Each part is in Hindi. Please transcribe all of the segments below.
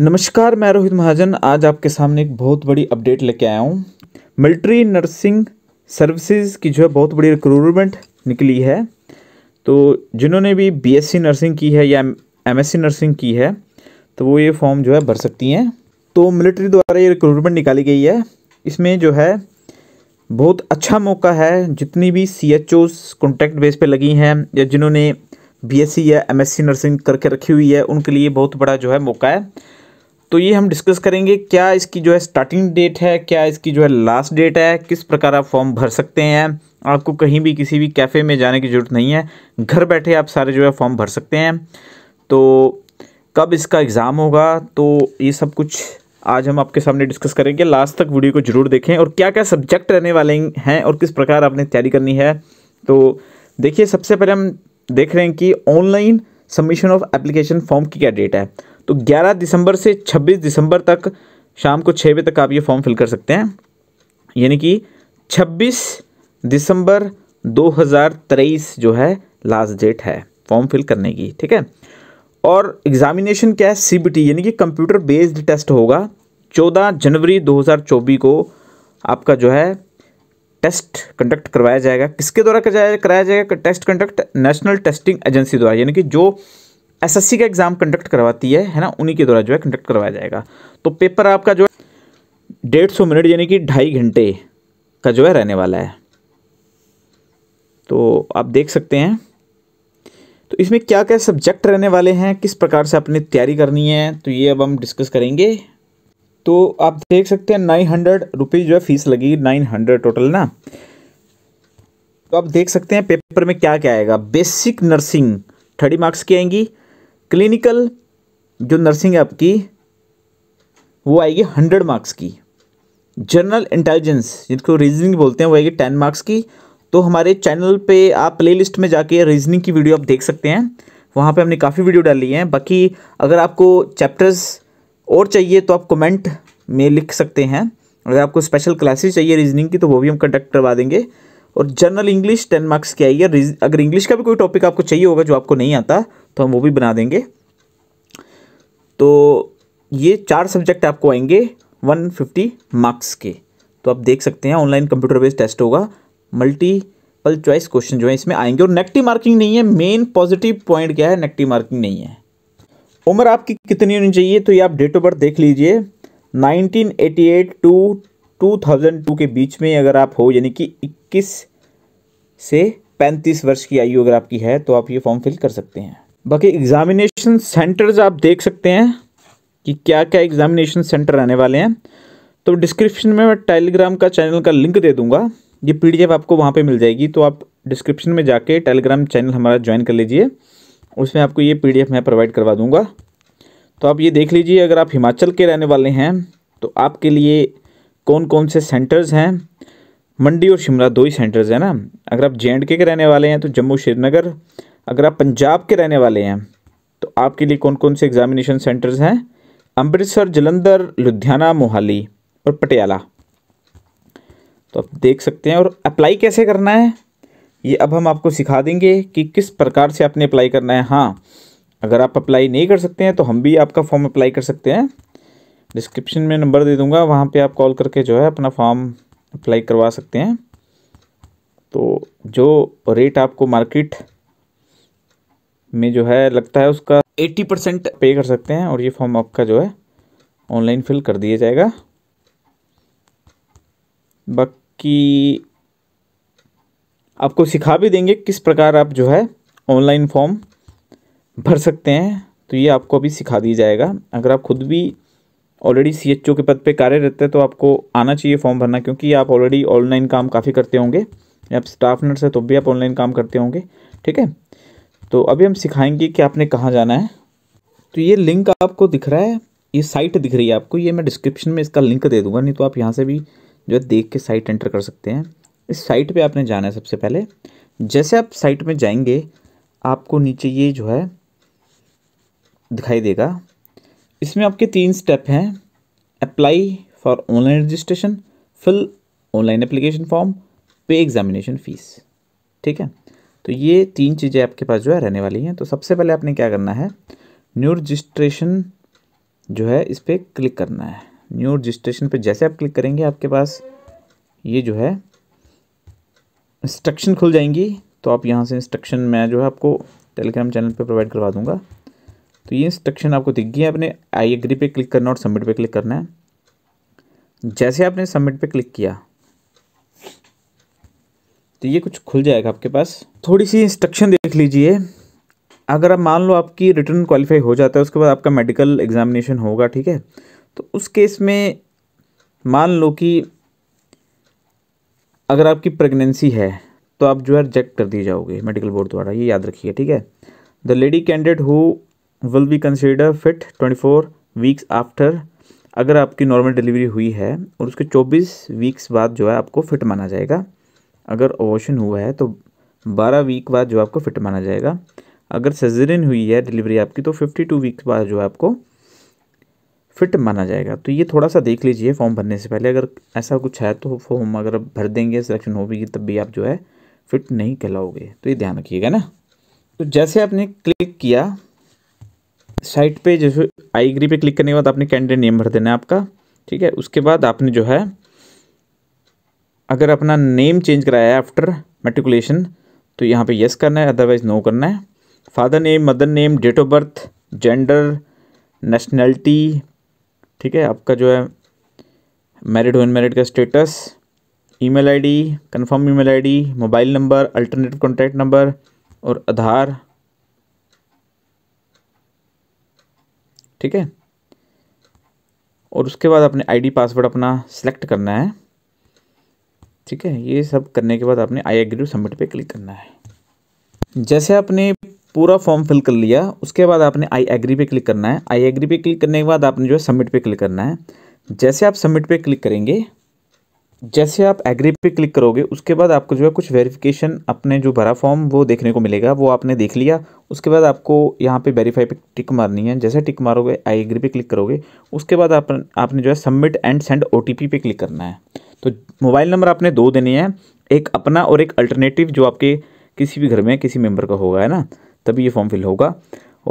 नमस्कार मैं रोहित महाजन आज आपके सामने एक बहुत बड़ी अपडेट लेके आया हूँ मिलिट्री नर्सिंग सर्विसेज की जो है बहुत बड़ी रिक्रूटमेंट निकली है तो जिन्होंने भी बीएससी नर्सिंग की है या एमएससी नर्सिंग की है तो वो ये फॉर्म जो है भर सकती हैं तो मिलिट्री द्वारा ये रिक्रूटमेंट निकाली गई है इसमें जो है बहुत अच्छा मौका है जितनी भी C H O's contract base पर लगी हैं या जिन्होंने बी या एम नर्सिंग करके रखी हुई है उनके लिए बहुत बड़ा जो है मौका है तो ये हम डिस्कस करेंगे क्या इसकी जो है स्टार्टिंग डेट है क्या इसकी जो है लास्ट डेट है किस प्रकार आप फॉर्म भर सकते हैं आपको कहीं भी किसी भी कैफ़े में जाने की ज़रूरत नहीं है घर बैठे आप सारे जो है फॉर्म भर सकते हैं तो कब इसका एग्ज़ाम होगा तो ये सब कुछ आज हम आपके सामने डिस्कस करेंगे लास्ट तक वीडियो को जरूर देखें और क्या क्या सब्जेक्ट रहने वाले हैं और किस प्रकार आपने तैयारी करनी है तो देखिए सबसे पहले हम देख रहे हैं कि online submission of application form की क्या डेट है तो 11 दिसंबर से 26 दिसंबर तक शाम को छः बजे तक आप ये फॉर्म फिल कर सकते हैं यानी कि 26 दिसंबर 2023 जो है लास्ट डेट है फॉर्म फिल करने की ठीक है और एग्ज़ामिनेशन क्या है सीबीटी यानी कि कंप्यूटर बेस्ड टेस्ट होगा 14 जनवरी 2024 को आपका जो है टेस्ट कंडक्ट करवाया जाएगा किसके द्वारा कराया जाएगा test conduct National Testing Agency द्वारा यानी कि जो एसएससी का एग्ज़ाम कंडक्ट करवाती है है ना उन्हीं के द्वारा जो है कंडक्ट करवाया जाएगा तो पेपर आपका जो है डेढ़ सौ मिनट यानी कि ढाई घंटे का जो है रहने वाला है तो आप देख सकते हैं तो इसमें क्या क्या सब्जेक्ट रहने वाले हैं किस प्रकार से अपनी तैयारी करनी है तो ये अब हम डिस्कस करेंगे तो आप देख सकते हैं नाइन हंड्रेड रुपीज़ जो है फीस लगी नाइन हंड्रेड टोटल ना तो आप देख सकते हैं पेपर में क्या क्या आएगा बेसिक नर्सिंग थर्टी मार्क्स की आएंगी क्लिनिकल जो नर्सिंग है आपकी वो आएगी हंड्रेड मार्क्स की जनरल इंटेलिजेंस जिसको रीजनिंग बोलते हैं वो आएगी टेन मार्क्स की तो हमारे चैनल पे आप प्लेलिस्ट में जाके रीजनिंग की वीडियो आप देख सकते हैं वहाँ पे हमने काफ़ी वीडियो डाली हैं बाकी अगर आपको चैप्टर्स और चाहिए तो आप कमेंट में लिख सकते हैं अगर आपको स्पेशल क्लासेस चाहिए रीजनिंग की तो वो भी हम कंडक्ट करवा देंगे और जनरल इंग्लिश टेन मार्क्स की आई है अगर इंग्लिश का भी कोई टॉपिक आपको चाहिए होगा जो आपको नहीं आता तो हम वो भी बना देंगे तो ये चार सब्जेक्ट आपको आएंगे 150 मार्क्स के तो आप देख सकते हैं ऑनलाइन कंप्यूटर बेस्ड टेस्ट होगा मल्टीपल चॉइस क्वेश्चन जो है इसमें आएंगे और नेगेटिव मार्किंग नहीं है मेन पॉजिटिव पॉइंट क्या है नेगेटिव मार्किंग नहीं है उम्र आपकी कितनी होनी चाहिए तो ये आप डेट ऑफ बर्थ देख लीजिए 1988 टू 2002 के बीच में अगर आप हो यानी कि 21 से 35 वर्ष की आयु अगर आपकी है तो आप ये फॉर्म फिल कर सकते हैं बाकी एग्ज़ामिनेशन सेंटर्स आप देख सकते हैं कि क्या क्या एग्ज़ामिनेशन सेंटर आने वाले हैं तो डिस्क्रिप्शन में मैं टेलीग्राम का चैनल का लिंक दे दूंगा ये पीडीएफ आपको वहाँ पे मिल जाएगी तो आप डिस्क्रिप्शन में जाके टेलीग्राम चैनल हमारा ज्वाइन कर लीजिए उसमें आपको ये एफ़ मैं प्रोवाइड करवा दूँगा तो आप ये देख लीजिए अगर आप हिमाचल के रहने वाले हैं तो आपके लिए कौन कौन से सेंटर्स हैं मंडी और शिमला दो ही सेंटर्स हैं ना अगर आप जे के रहने वाले हैं तो जम्मू श्रीनगर अगर आप पंजाब के रहने वाले हैं तो आपके लिए कौन कौन से एग्ज़ामिनेशन सेंटर्स हैं अमृतसर जलंधर लुधियाना मोहाली और पटियाला तो आप देख सकते हैं और अप्लाई कैसे करना है ये अब हम आपको सिखा देंगे कि किस प्रकार से आपने अप्लाई करना है हाँ अगर आप अप्लाई नहीं कर सकते हैं तो हम भी आपका फॉर्म अप्लाई कर सकते हैं डिस्क्रिप्शन में नंबर दे दूंगा वहाँ पे आप कॉल करके जो है अपना फॉर्म अप्लाई करवा सकते हैं तो जो रेट आपको मार्केट में जो है लगता है उसका 80 परसेंट पे कर सकते हैं और ये फॉर्म आपका जो है ऑनलाइन फिल कर दिया जाएगा बाकी आपको सिखा भी देंगे किस प्रकार आप जो है ऑनलाइन फॉर्म भर सकते हैं तो ये आपको अभी सिखा दिया जाएगा अगर आप खुद भी ऑलरेडी सी एच ओ के पद पे कार्यरत है तो आपको आना चाहिए फॉर्म भरना क्योंकि आप ऑलरेडी ऑनलाइन काम काफ़ी करते होंगे आप स्टाफ नर्स है तो भी आप ऑनलाइन काम करते होंगे ठीक है तो अभी हम सिखाएंगे कि आपने कहाँ जाना है तो ये लिंक आपको दिख रहा है ये साइट दिख रही है आपको ये मैं डिस्क्रिप्शन में इसका लिंक दे दूंगा नहीं तो आप यहाँ से भी जो है देख के साइट एंटर कर सकते हैं इस साइट पे आपने जाना है सबसे पहले जैसे आप साइट में जाएंगे आपको नीचे ये जो है दिखाई देगा इसमें आपके तीन स्टेप हैं apply for online registration fill online application form pay examination fees ठीक है तो ये तीन चीज़ें आपके पास जो है रहने वाली हैं तो सबसे पहले आपने क्या करना है न्यू रजिस्ट्रेशन जो है इस पर क्लिक करना है न्यू रजिस्ट्रेशन पर जैसे आप क्लिक करेंगे आपके पास ये जो है इंस्ट्रक्शन खुल जाएंगी तो आप यहाँ से इंस्ट्रक्शन मैं जो है आपको टेलीग्राम चैनल पे प्रोवाइड करवा दूँगा तो ये इंस्ट्रक्शन आपको दिख गई है आपने आई एग्री पे क्लिक करना और सबमिट पे क्लिक करना है जैसे आपने सबमिट पे क्लिक किया तो ये कुछ खुल जाएगा आपके पास थोड़ी सी इंस्ट्रक्शन देख लीजिए अगर आप मान लो आपकी रिटर्न क्वालिफाई हो जाता है उसके बाद आपका मेडिकल एग्जामिनेशन होगा ठीक है तो उस केस में मान लो कि अगर आपकी प्रेगनेंसी है तो आप जो है रिजेक्ट कर दिए जाओगे मेडिकल बोर्ड द्वारा ये याद रखिए ठीक है the lady candidate who will be consider fit twenty four weeks after अगर आपकी नॉर्मल डिलीवरी हुई है और उसके चौबीस वीक्स बाद जो है आपको फिट माना जाएगा अगर ओवेशन हुआ है तो बारह वीक बाद जो आपको फिट माना जाएगा अगर सर्जरीन हुई है डिलीवरी आपकी तो फिफ्टी टू वीक बाद जो है आपको फिट माना जाएगा तो ये थोड़ा सा देख लीजिए फॉर्म भरने से पहले अगर ऐसा कुछ है तो फॉर्म अगर भर देंगे सिलेक्शन होगी तब भी आप जो है फिट नहीं कहलाओगे तो ये ध्यान रखिएगा ना तो जैसे आपने क्लिक किया साइट पे जैसे आई एग्री पे क्लिक करने के बाद आपने कैंडिडेट नेम भर देना है आपका ठीक है उसके बाद आपने जो है अगर अपना नेम चेंज कराया है आफ्टर मेट्रिकुलेशन तो यहाँ पे यस करना है अदरवाइज नो करना है father name mother name date of birth gender nationality ठीक है आपका जो है मैरिड हो मैरिड का status email ID confirm email ID mobile number alternative contact number और आधार ठीक है और उसके बाद अपने आईडी पासवर्ड अपना सेलेक्ट करना है ठीक है ये सब करने के बाद आपने आई एग्री सबमिट पे क्लिक करना है जैसे आपने पूरा फॉर्म फिल कर लिया उसके बाद आपने आई एग्री पे क्लिक करना है आई एग्री पे क्लिक करने के बाद आपने जो है सबमिट पे क्लिक करना है जैसे आप सबमिट पे क्लिक करेंगे जैसे आप एग्री पे क्लिक करोगे उसके बाद आपको जो है कुछ वेरिफिकेशन अपने जो भरा फॉर्म वो देखने को मिलेगा वो आपने देख लिया उसके बाद आपको यहाँ पे वेरीफाई पे टिक मारनी है जैसे टिक मारोगे आई एग्री पे क्लिक करोगे उसके बाद आप आपने जो है सबमिट एंड सेंड ओ पे क्लिक करना है तो मोबाइल नंबर आपने दो देने हैं एक अपना और एक अल्टरनेटिव जो आपके किसी भी घर में किसी मेंबर का होगा है ना तभी ये फॉर्म फिल होगा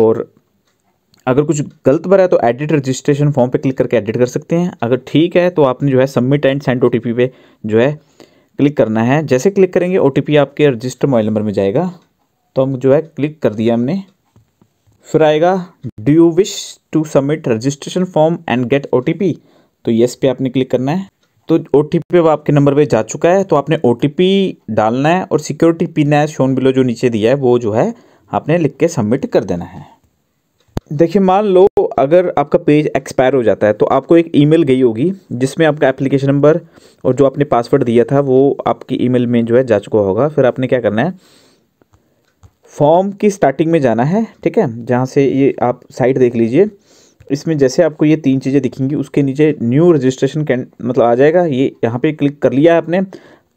और अगर कुछ गलत भरा है तो एडिट रजिस्ट्रेशन फॉर्म पे क्लिक करके एडिट कर सकते हैं अगर ठीक है तो आपने जो है सबमिट एंड सेंड ओ पे जो है क्लिक करना है जैसे क्लिक करेंगे ओ आपके रजिस्टर मोबाइल नंबर में जाएगा तो हम जो है क्लिक कर दिया हमने फिर आएगा do you wish to submit registration form and get ओ तो येस पे आपने क्लिक करना है तो ओ टी पी अब आपके नंबर पे जा चुका है तो आपने ओ टी पी डालना है और सिक्योरिटी पिन है शोन बिलो जो नीचे दिया है वो जो है आपने लिख के सबमिट कर देना है देखिए मान लो अगर आपका पेज एक्सपायर हो जाता है तो आपको एक ईमेल गई होगी जिसमें आपका एप्लीकेशन नंबर और जो आपने पासवर्ड दिया था वो आपकी ईमेल में जो है जा चुका होगा फिर आपने क्या करना है फॉर्म की स्टार्टिंग में जाना है ठीक है जहाँ से ये आप साइट देख लीजिए इसमें जैसे आपको ये तीन चीज़ें दिखेंगी उसके नीचे न्यू रजिस्ट्रेशन कैंड मतलब आ जाएगा ये यहाँ पे क्लिक कर लिया है आपने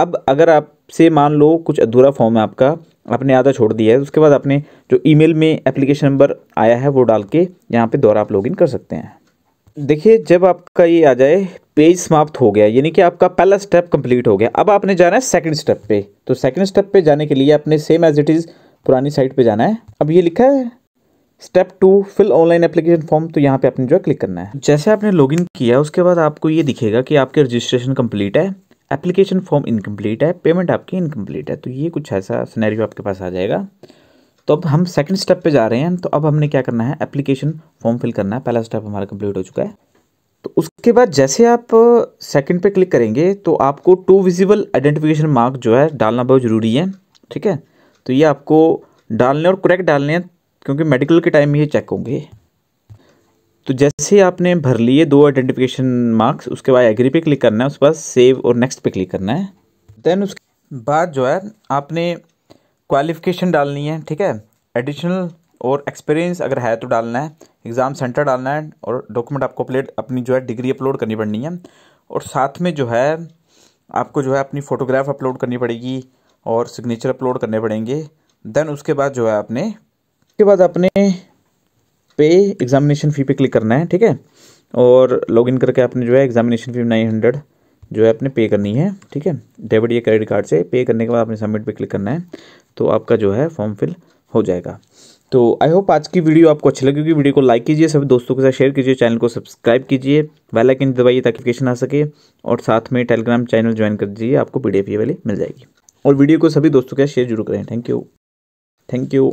अब अगर आपसे मान लो कुछ अधूरा फॉर्म है आपका आपने आधा छोड़ दिया है उसके बाद आपने जो ईमेल में एप्लीकेशन नंबर आया है वो डाल के यहाँ पर दोबारा आप लॉगिन कर सकते हैं देखिए जब आपका ये आ जाए पेज समाप्त हो गया यानी कि आपका पहला स्टेप कंप्लीट हो गया अब आपने जाना है सेकंड स्टेप पर तो सेकेंड स्टेप पर जाने के लिए आपने सेम एज इट इज़ पुरानी साइट पर जाना है अब ये लिखा है step two fill online application form तो यहाँ पे आपने जो है क्लिक करना है जैसे आपने लॉगिन किया उसके बाद आपको ये दिखेगा कि आपके रजिस्ट्रेशन कंप्लीट है एप्लीकेशन फॉर्म इनकम्प्लीट है पेमेंट आपकी इनकम्प्लीट है तो ये कुछ ऐसा सिनेरियो आपके पास आ जाएगा तो अब हम सेकंड स्टेप पे जा रहे हैं तो अब हमने क्या करना है एप्लीकेशन फॉर्म फिल करना है पहला स्टेप हमारा कंप्लीट हो चुका है तो उसके बाद जैसे आप सेकंड पे क्लिक करेंगे तो आपको टू विजिबल आइडेंटिफिकेशन मार्क जो है डालना बहुत ज़रूरी है ठीक है तो ये आपको डालने और करेक्ट डालने हैं क्योंकि मेडिकल के टाइम में ये चेक होंगे तो जैसे आपने भर लिए दो आइडेंटिफिकेशन मार्क्स उसके बाद एग्री पे क्लिक करना है उसके बाद सेव और नेक्स्ट पे क्लिक करना है देन उसके बाद जो है आपने क्वालिफिकेशन डालनी है ठीक है एडिशनल और एक्सपीरियंस अगर है तो डालना है एग्ज़ाम सेंटर डालना है और डॉक्यूमेंट आपको अपलेट अपनी जो है डिग्री अपलोड करनी पड़नी है और साथ में जो है आपको जो है अपनी फ़ोटोग्राफ अपलोड करनी पड़ेगी और सिग्नेचर अपलोड करने पड़ेंगे देन उसके बाद जो है आपने उसके बाद आपने पे एग्जामिनेशन फ़ी पे क्लिक करना है ठीक है और लॉगिन करके आपने जो है एग्जामिनेशन फ़ी नाइन हंड्रेड जो है आपने पे करनी है ठीक है डेबिट या क्रेडिट कार्ड से पे करने के बाद आपने सबमिट पे क्लिक करना है तो आपका जो है फॉर्म फिल हो जाएगा तो आई होप आज की वीडियो आपको अच्छी लगेगी वीडियो को लाइक कीजिए सभी दोस्तों के साथ शेयर कीजिए चैनल को सब्सक्राइब कीजिए बेल आइकन दबाइए ताकि नोटिफिकेशन आ सके और साथ में टेलीग्राम चैनल ज्वाइन कर दीजिए आपको पीडीएफ ये वाली मिल जाएगी और वीडियो को सभी दोस्तों के साथ शेयर जरूर करें थैंक यू थैंक यू